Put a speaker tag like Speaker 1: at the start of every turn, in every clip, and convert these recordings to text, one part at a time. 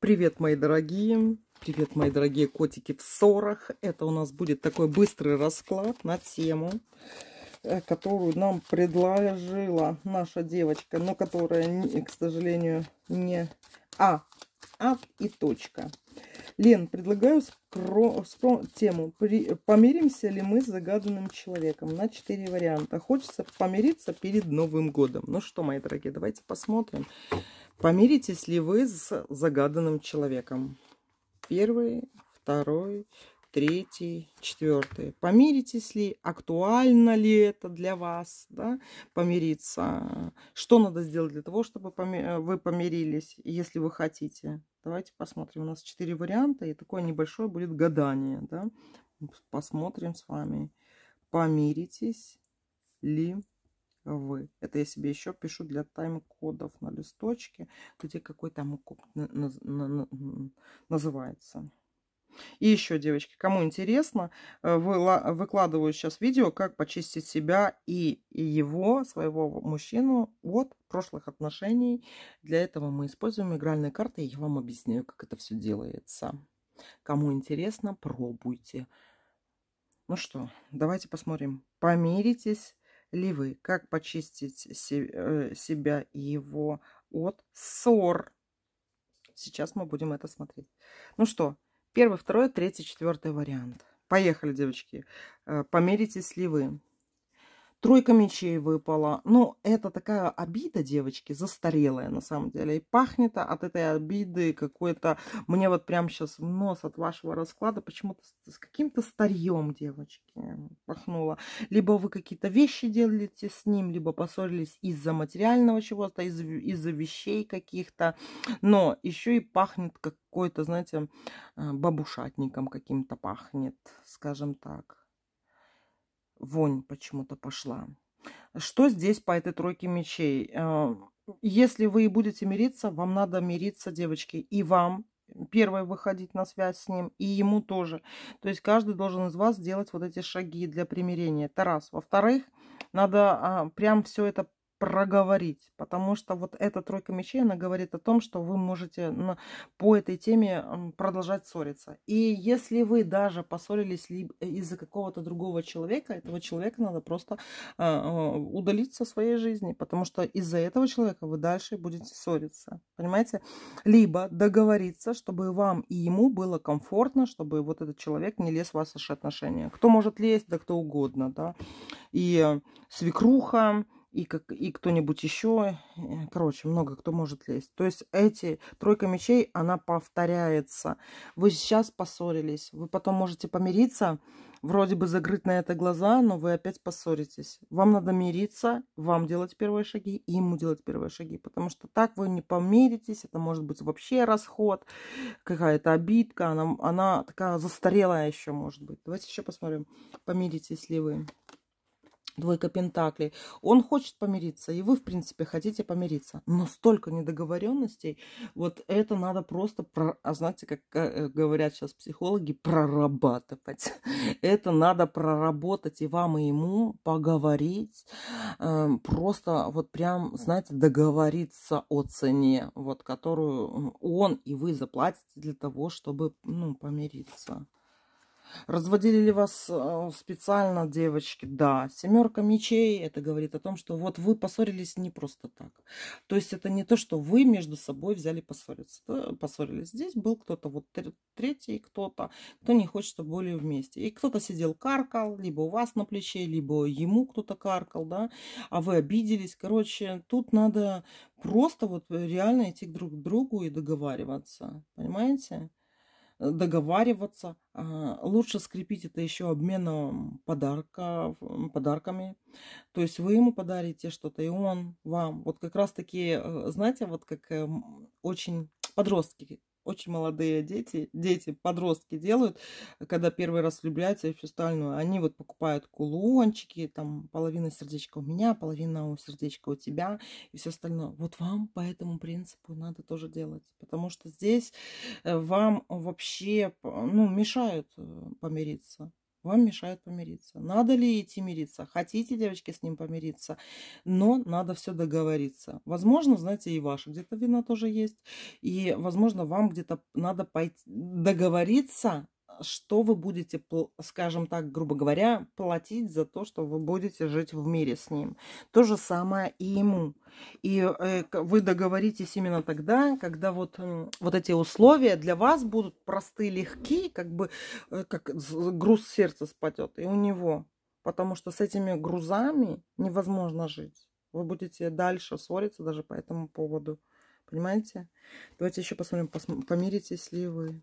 Speaker 1: Привет, мои дорогие! Привет, мои дорогие котики в ссорах! Это у нас будет такой быстрый расклад на тему, э, которую нам предложила наша девочка, но которая, э, к сожалению, не... А, а и точка. Лен, предлагаю скро... Спро... тему. При... Помиримся ли мы с загаданным человеком? На четыре варианта. Хочется помириться перед Новым годом. Ну что, мои дорогие, давайте посмотрим. Помиритесь ли вы с загаданным человеком? Первый, второй, третий, четвертый. Помиритесь ли, актуально ли это для вас, да, помириться? Что надо сделать для того, чтобы э, вы помирились, если вы хотите? Давайте посмотрим. У нас четыре варианта, и такое небольшое будет гадание, да. Посмотрим с вами. Помиритесь ли вы. Это я себе еще пишу для тайм-кодов на листочке, где какой там называется. И еще, девочки, кому интересно, э, выкладываю сейчас видео, как почистить себя и его, своего мужчину от прошлых отношений. Для этого мы используем игральные карты, и я вам объясняю, как это все делается. Кому интересно, пробуйте. Ну что, давайте посмотрим. Помиритесь ливы, как почистить э, себя и его от ссор. Сейчас мы будем это смотреть. Ну что, первый, второй, третий, четвертый вариант. Поехали, девочки. Э, помиритесь ли вы? Тройка мечей выпала. ну это такая обида, девочки, застарелая на самом деле. И пахнет от этой обиды какой-то... Мне вот прям сейчас нос от вашего расклада почему-то с каким-то старьем, девочки, пахнуло. Либо вы какие-то вещи делаете с ним, либо поссорились из-за материального чего-то, из-за из вещей каких-то. Но еще и пахнет какой-то, знаете, э, бабушатником каким-то пахнет, скажем так вонь почему-то пошла. Что здесь по этой тройке мечей? Э, если вы будете мириться, вам надо мириться, девочки, и вам первой выходить на связь с ним, и ему тоже. То есть каждый должен из вас сделать вот эти шаги для примирения. Это раз. Во-вторых, надо а, прям все это проговорить, потому что вот эта тройка мечей, она говорит о том, что вы можете на, по этой теме продолжать ссориться. И если вы даже поссорились э, из-за какого-то другого человека, этого человека надо просто а, э, удалить со своей жизни, потому что из-за этого человека вы дальше будете ссориться, понимаете? Либо договориться, чтобы вам и ему было комфортно, чтобы вот этот человек не лез в ваши отношения. Кто может лезть, да кто угодно, да. И свекруха, и, как, и кто-нибудь еще. Э, короче, много кто может лезть. То есть эти тройка мечей, она повторяется. Вы сейчас поссорились, вы потом можете помириться, вроде бы закрыть на это глаза, но вы опять поссоритесь. Вам надо мириться, вам делать первые шаги и ему делать первые шаги, потому что так вы не помиритесь, это может быть вообще расход, какая-то обидка, она, она такая застарелая еще может быть. Давайте еще посмотрим, помиритесь ли вы двойка пентаклей. Он хочет помириться, и вы, в принципе, хотите помириться. Но столько недоговоренностей, вот это надо просто, про, а знаете, как э, э, говорят сейчас психологи, прорабатывать. Это надо проработать и вам, и ему, поговорить, эм, просто вот прям, знаете, договориться о цене, вот которую он и вы заплатите для того, чтобы, ну, помириться. Разводили ли вас э, специально, девочки? Да. Семерка мечей, это говорит о том, что вот вы поссорились не просто так. То есть это не то, что вы между собой взяли поссориться. Поссорились. Здесь был кто-то вот третий, кто-то, кто не хочет, чтобы были вместе. И кто-то сидел, каркал, либо у вас на плече, либо ему кто-то каркал, да, а вы обиделись. Короче, тут надо просто вот э, реально идти друг к другу и договариваться. Понимаете? договариваться. А, лучше скрепить это еще обменом подарка, подарками. То есть вы ему подарите что-то, и он вам. Вот как раз таки, э, знаете, вот как эм, очень подростки очень молодые дети, дети, подростки делают, когда первый раз влюбляются и все остальное. Они вот покупают кулончики, там половина сердечка у меня, половина у сердечка у тебя и все остальное. Вот вам по этому принципу надо тоже делать, потому что здесь э, вам вообще э, ну, мешают э, помириться вам мешает помириться. Надо ли идти мириться? Хотите, девочки, с ним помириться? Но надо все договориться. Возможно, знаете, и ваша где-то вина тоже есть. И, возможно, вам где-то надо пойти договориться что вы будете, скажем так, грубо говоря, платить за то, что вы будете жить в мире с ним. То же самое и ему. И э, вы договоритесь именно тогда, когда вот, вот эти условия для вас будут просты, легки, как бы э, как груз сердца спадет и у него. Потому что с этими грузами невозможно жить. Вы будете дальше ссориться даже по этому поводу. Понимаете? Давайте еще посмотрим, пос помиритесь ли вы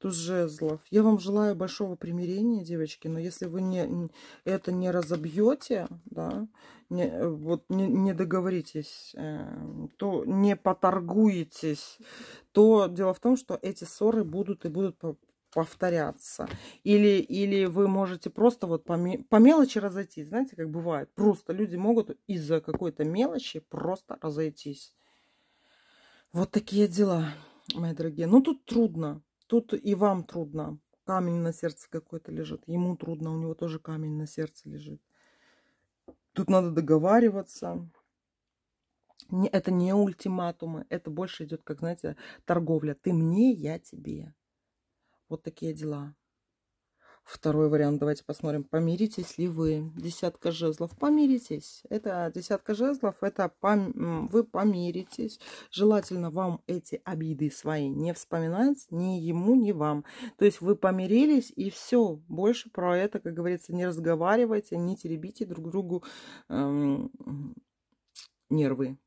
Speaker 1: туз жезлов. Я вам желаю большого примирения, девочки, но если вы не, это не разобьете, да, не, э, вот не, не договоритесь, э, то не поторгуетесь, то дело в том, что эти ссоры будут и будут повторяться. Или, или вы можете просто вот по, по мелочи разойтись. Знаете, как бывает, просто люди могут из-за какой-то мелочи просто разойтись. Вот такие дела, мои дорогие. Ну, тут трудно, Тут и вам трудно. Камень на сердце какой-то лежит. Ему трудно, у него тоже камень на сердце лежит. Тут надо договариваться. Это не ультиматумы, это больше идет, как, знаете, торговля. Ты мне, я тебе. Вот такие дела. Второй вариант, давайте посмотрим. Помиритесь ли вы? Десятка жезлов. Помиритесь. Это десятка жезлов, это пом... вы помиритесь. Желательно вам эти обиды свои не вспоминать ни ему, ни вам. То есть вы помирились и все. Больше про это, как говорится, не разговаривайте, не теребите друг другу эм, нервы.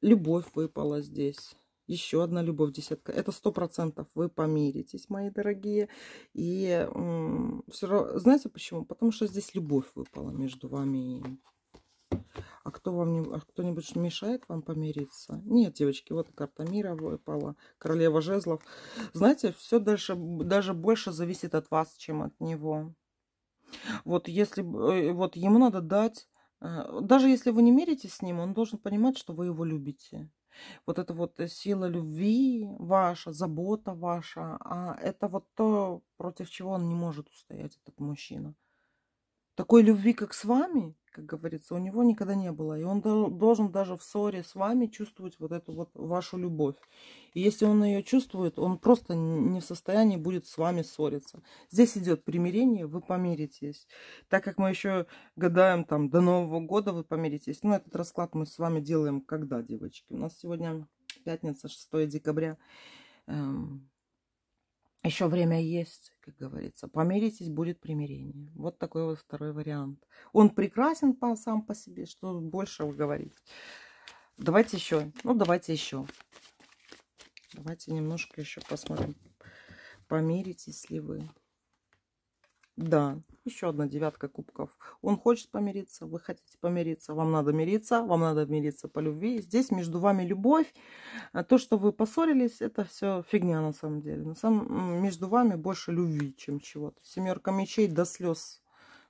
Speaker 1: Любовь выпала здесь еще одна любовь десятка. Это сто процентов вы помиритесь, мои дорогие. И все равно, знаете почему? Потому что здесь любовь выпала между вами и а кто вам не, а кто-нибудь мешает вам помириться? Нет, девочки, вот карта мира выпала, королева жезлов. Знаете, все дальше, даже больше зависит от вас, чем от него. Вот если, э, вот ему надо дать, э, даже если вы не миритесь с ним, он должен понимать, что вы его любите. Вот эта вот сила любви ваша, забота ваша, а это вот то, против чего он не может устоять, этот мужчина. Такой любви, как с вами, как говорится, у него никогда не было. И он должен даже в ссоре с вами чувствовать вот эту вот вашу любовь. И если он ее чувствует, он просто не в состоянии будет с вами ссориться. Здесь идет примирение, вы помиритесь. Так как мы еще гадаем там до Нового года, вы помиритесь. Но ну, этот расклад мы с вами делаем когда, девочки? У нас сегодня пятница, 6 декабря. Эм, еще время есть, как говорится. Помиритесь, будет примирение. Вот такой вот второй вариант. Он прекрасен по, сам по себе, что больше говорить. Давайте еще. Ну, давайте еще. Давайте немножко еще посмотрим. Помиритесь ли вы. Да, еще одна девятка кубков. Он хочет помириться, вы хотите помириться, вам надо мириться, вам надо мириться по любви. Здесь между вами любовь. А то, что вы поссорились, это все фигня на самом деле. На самом, между вами больше любви, чем чего-то. Семерка мечей до слез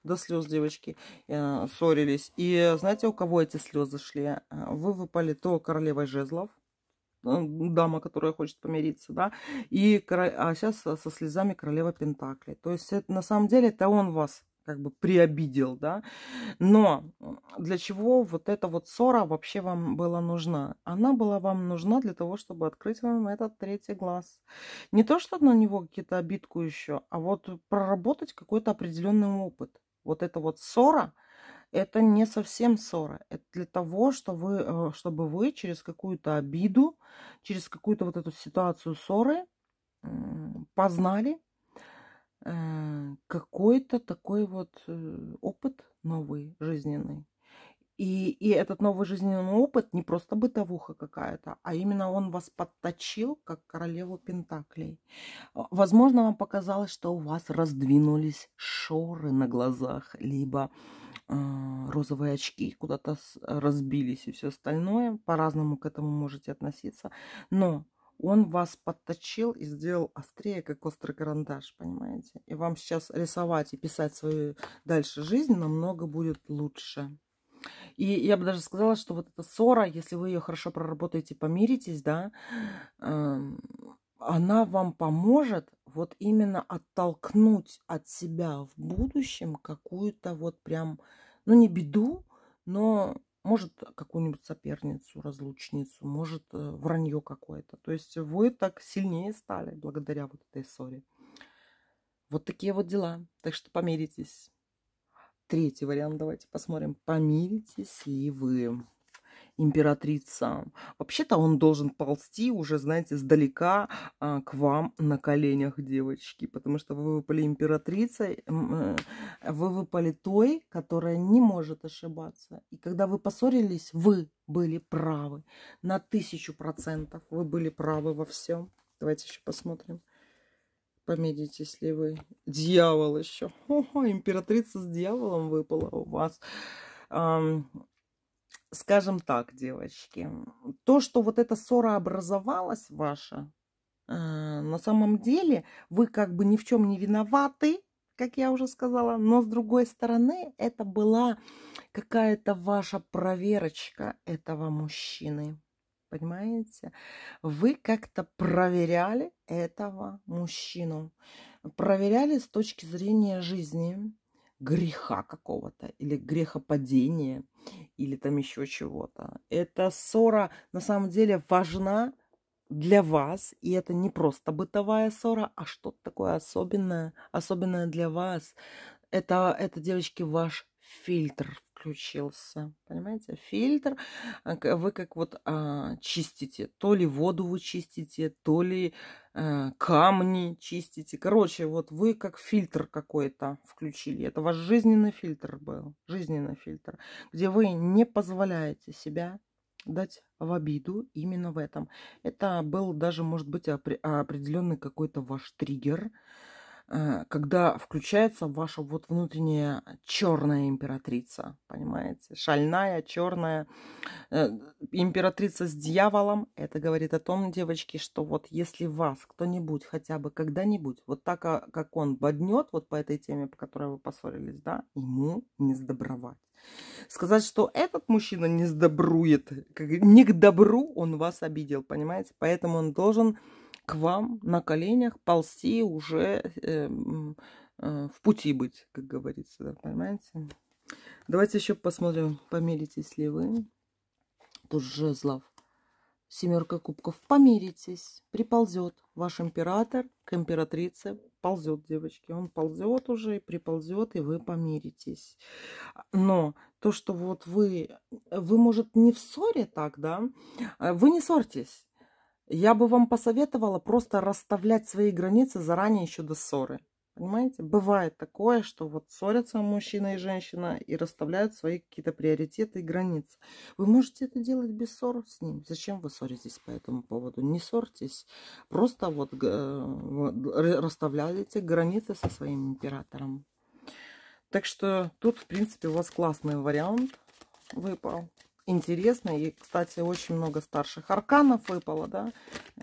Speaker 1: до слез девочки э, ссорились. И э, знаете, у кого эти слезы шли? Э, вы выпали то королевой жезлов, Э, дама, которая хочет помириться, да, и, а сейчас э, со слезами королева Пентакли. То есть это на самом деле это он вас как бы приобидел, да. Но э, для чего вот эта вот ссора вообще вам была нужна? Она была вам нужна для того, чтобы открыть вам этот третий глаз. Не то, что на него какие-то обидку еще, а вот проработать какой-то определенный опыт. Вот эта вот ссора, это не совсем ссора. Это для того, что вы, э, чтобы вы через какую-то обиду, через какую-то вот эту ситуацию ссоры познали э, какой-то такой вот э, опыт новый, жизненный. И, и этот новый жизненный опыт не просто бытовуха какая-то, а именно он вас подточил, как королеву Пентаклей. Возможно, вам показалось, что у вас раздвинулись шоры на глазах, либо э, а, розовые очки куда-то а, разбились и все остальное. По-разному к этому можете относиться. Но он вас подточил и сделал острее, как острый карандаш, понимаете? И вам сейчас рисовать и писать свою дальше жизнь намного будет лучше. И я бы даже сказала, что вот эта ссора, если вы ее хорошо проработаете, помиритесь, да, она вам поможет вот именно оттолкнуть от себя в будущем какую-то вот прям ну не беду, но может какую-нибудь соперницу, разлучницу, может э, вранье какое-то. То есть вы так сильнее стали благодаря вот этой ссоре. Вот такие вот дела. Так что помиритесь. Третий вариант давайте посмотрим. Помиритесь ли вы? императрица. Вообще-то он должен ползти уже, знаете, сдалека а, к вам на коленях, девочки, потому что вы выпали императрицей, э, вы выпали той, которая не может ошибаться. И когда вы поссорились, вы были правы. На тысячу процентов вы были правы во всем. Давайте еще посмотрим. Помедитесь ли вы. Дьявол еще. О, императрица с дьяволом выпала у вас скажем так, девочки, то, что вот эта ссора образовалась ваша, а, на самом деле вы как бы ни в чем не виноваты, как я уже сказала, но с другой стороны это была какая-то ваша проверочка этого мужчины. Понимаете? Вы как-то проверяли этого мужчину. Проверяли с точки зрения жизни, греха какого-то или грехопадения или там еще чего-то. Эта ссора на самом деле важна для вас, и это не просто бытовая ссора, а что-то такое особенное, особенное для вас. Это, это, девочки, ваш фильтр, в включился. Понимаете, фильтр. А, вы как вот а, чистите. То ли воду вы чистите, то ли а, камни чистите. Короче, вот вы как фильтр какой-то включили. Это ваш жизненный фильтр был. Жизненный фильтр. Где вы не позволяете себя дать в обиду именно в этом. Это был даже, может быть, определенный какой-то ваш триггер. Э, когда включается ваша вот внутренняя черная императрица, понимаете, шальная, черная э, императрица с дьяволом, это говорит о том, девочки, что вот если вас кто-нибудь хотя бы когда-нибудь вот так, а, как он боднет вот по этой теме, по которой вы поссорились, да, ему не сдобровать. Сказать, что этот мужчина не сдобрует, не к добру он вас обидел, понимаете, поэтому он должен к вам на коленях ползти уже э, э, в пути быть, как говорится, да, понимаете? Давайте еще посмотрим, помиритесь ли вы. Тут жезлов. Семерка кубков. Помиритесь. Приползет ваш император к императрице. Ползет, девочки. Он ползет уже, и приползет, и вы помиритесь. Но то, что вот вы... Вы, может, не в ссоре так, да? Э, вы не ссорьтесь. Я бы вам посоветовала просто расставлять свои границы заранее еще до ссоры. Понимаете? Бывает такое, что вот ссорятся мужчина и женщина и расставляют свои какие-то приоритеты и границы. Вы можете это делать без ссор с ним. Зачем вы ссоритесь по этому поводу? Не ссорьтесь. Просто вот расставляйте границы со своим императором. Так что тут, в принципе, у вас классный вариант выпал интересно. И, кстати, очень много старших арканов выпало, да,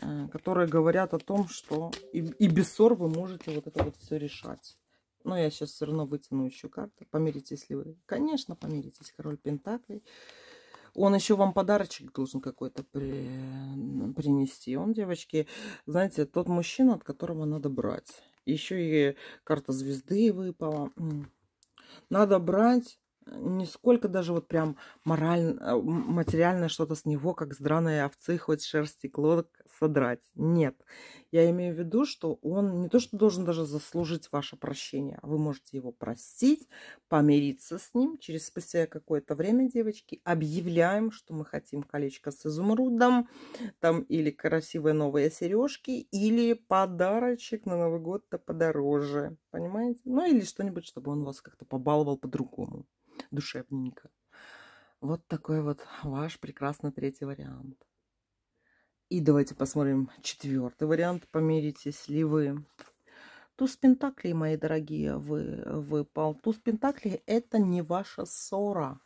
Speaker 1: э, которые говорят о том, что и, и без ссор вы можете вот это вот все решать. Но я сейчас все равно вытяну еще карты. Помиритесь ли вы? Конечно, помиритесь. Король Пентаклей. Он еще вам подарочек должен какой-то при... принести. Он, девочки, знаете, тот мужчина, от которого надо брать. Еще и карта звезды выпала. Надо брать не сколько даже вот прям морально, э, материальное что-то с него, как здраные овцы, хоть шерсти клок содрать. Нет. Я имею в виду, что он не то, что должен даже заслужить ваше прощение, а вы можете его простить, помириться с ним. Через спустя какое-то время, девочки, объявляем, что мы хотим колечко с изумрудом, там или красивые новые сережки, или подарочек на Новый год-то подороже. Понимаете? Ну или что-нибудь, чтобы он вас как-то побаловал по-другому душевненько. Вот такой вот ваш прекрасный третий вариант. И давайте посмотрим четвертый вариант. Помиритесь ли вы. Туз Пентаклей, мои дорогие, вы, выпал. Туз Пентаклей – это не ваша ссора.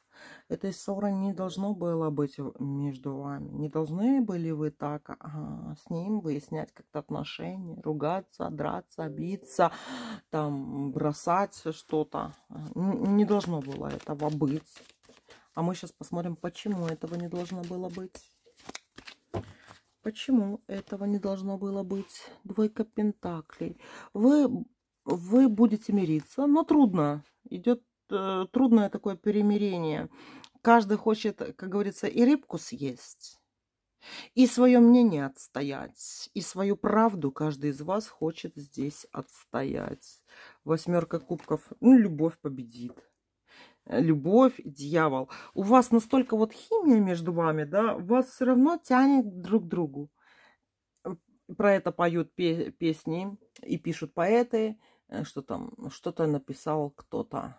Speaker 1: Этой ссоры не должно было быть между вами. Не должны были вы так а, с ним выяснять как-то отношения, ругаться, драться, биться, там, бросать что-то. Не должно было этого быть. А мы сейчас посмотрим, почему этого не должно было быть. Почему этого не должно было быть? Двойка пентаклей. Вы, вы будете мириться, но трудно. Идет Э, трудное такое перемирение. Каждый хочет, как говорится, и рыбку съесть, и свое мнение отстоять, и свою правду каждый из вас хочет здесь отстоять. Восьмерка кубков, ну, любовь победит э, любовь, дьявол. У вас настолько вот химия между вами, да, вас все равно тянет друг к другу. Про это поют песни и пишут поэты, э, что там, что-то написал кто-то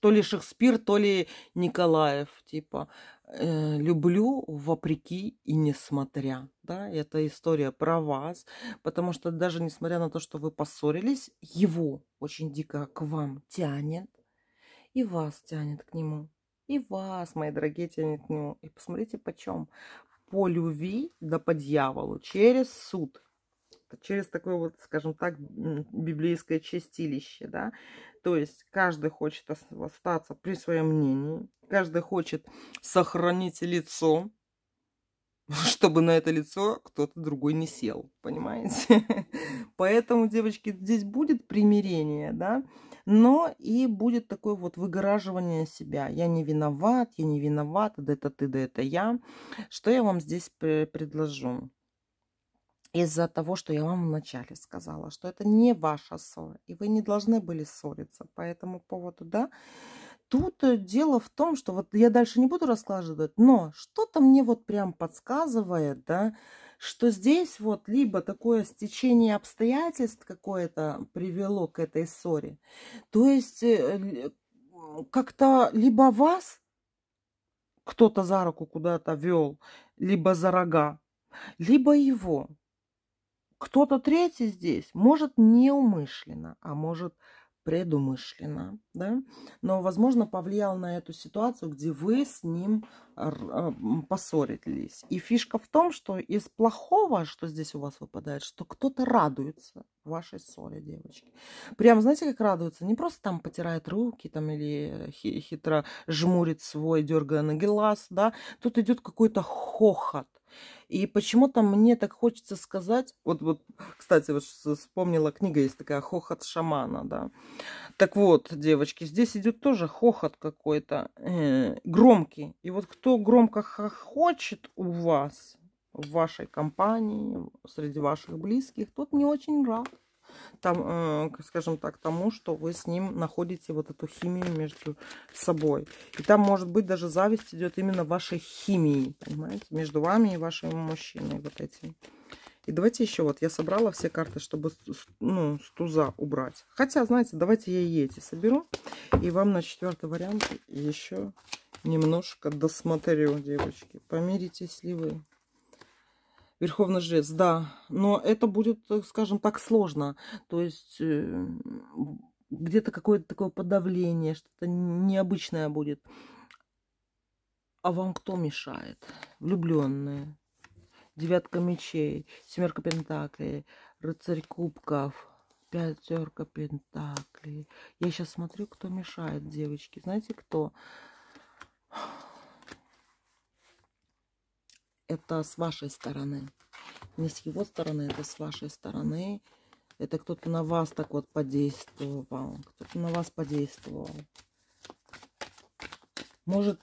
Speaker 1: то ли Шекспир, то ли Николаев, типа э, люблю вопреки и несмотря, да, это история про вас, потому что даже несмотря на то, что вы поссорились, его очень дико к вам тянет, и вас тянет к нему, и вас, мои дорогие, тянет к нему, и посмотрите почем, по любви да по дьяволу, через суд, через такое вот, скажем так, библейское чистилище, да, то есть каждый хочет остаться при своем мнении, каждый хочет сохранить лицо, чтобы на это лицо кто-то другой не сел, понимаете? Поэтому, девочки, здесь будет примирение, да, но и будет такое вот выгораживание себя. Я не виноват, я не виноват, да это ты, да это я. Что я вам здесь предложу? из-за того, что я вам вначале сказала, что это не ваша ссора, и вы не должны были ссориться по этому поводу, да. Тут э, дело в том, что вот я дальше не буду раскладывать, но что-то мне вот прям подсказывает, да, что здесь вот либо такое стечение обстоятельств какое-то привело к этой ссоре, то есть э, как-то либо вас кто-то за руку куда-то вел, либо за рога, либо его. Кто-то третий здесь, может, неумышленно, а может, предумышленно, да, но, возможно, повлиял на эту ситуацию, где вы с ним а, поссорились. И фишка в том, что из плохого, что здесь у вас выпадает, что кто-то радуется вашей ссоре, девочки. Прям, знаете, как радуется? Не просто там потирает руки там или хитро жмурит свой, дергая на глаз, да. Тут идет какой-то хохот и почему-то мне так хочется сказать, вот, вот кстати, вот вспомнила книга, есть такая «Хохот шамана», да. Так вот, девочки, здесь идет тоже хохот какой-то э, громкий. И вот кто громко хохочет у вас, в вашей компании, среди ваших близких, тот не очень рад там, э, скажем так, тому, что вы с ним находите вот эту химию между собой. И там, может быть, даже зависть идет именно вашей химии, понимаете, между вами и вашим мужчиной вот этим. И давайте еще вот, я собрала все карты, чтобы ну, стуза убрать. Хотя, знаете, давайте я и эти соберу. И вам на четвертый вариант еще немножко досмотрю, девочки. Помиритесь ли вы? Верховный жрец, да. Но это будет, э, скажем так, сложно. То есть э, где-то какое-то такое подавление, что-то необычное будет. А вам кто мешает? Влюбленные. Девятка мечей, семерка пентаклей, рыцарь кубков, пятерка пентаклей. Я сейчас смотрю, кто мешает девочки. Знаете, кто? это с вашей стороны. Не с его стороны, это с вашей стороны. Это кто-то на вас так вот подействовал. Кто-то на вас подействовал. Может,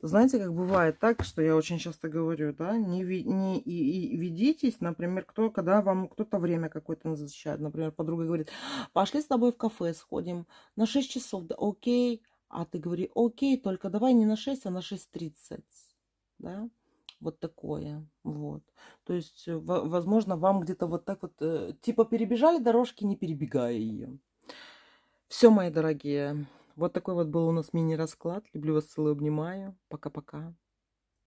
Speaker 1: знаете, как бывает так, что я очень часто говорю, да, не, не и, и ведитесь, например, кто, когда вам кто-то время какое-то назначает. Например, подруга говорит, пошли с тобой в кафе сходим на 6 часов, да, окей. А ты говори, окей, только давай не на 6, а на 6.30, да вот такое, вот. То есть, э, возможно, вам где-то вот так вот, э, типа перебежали дорожки, не перебегая ее. Все, мои дорогие, вот такой вот был у нас мини-расклад. Люблю вас, целую, обнимаю. Пока-пока.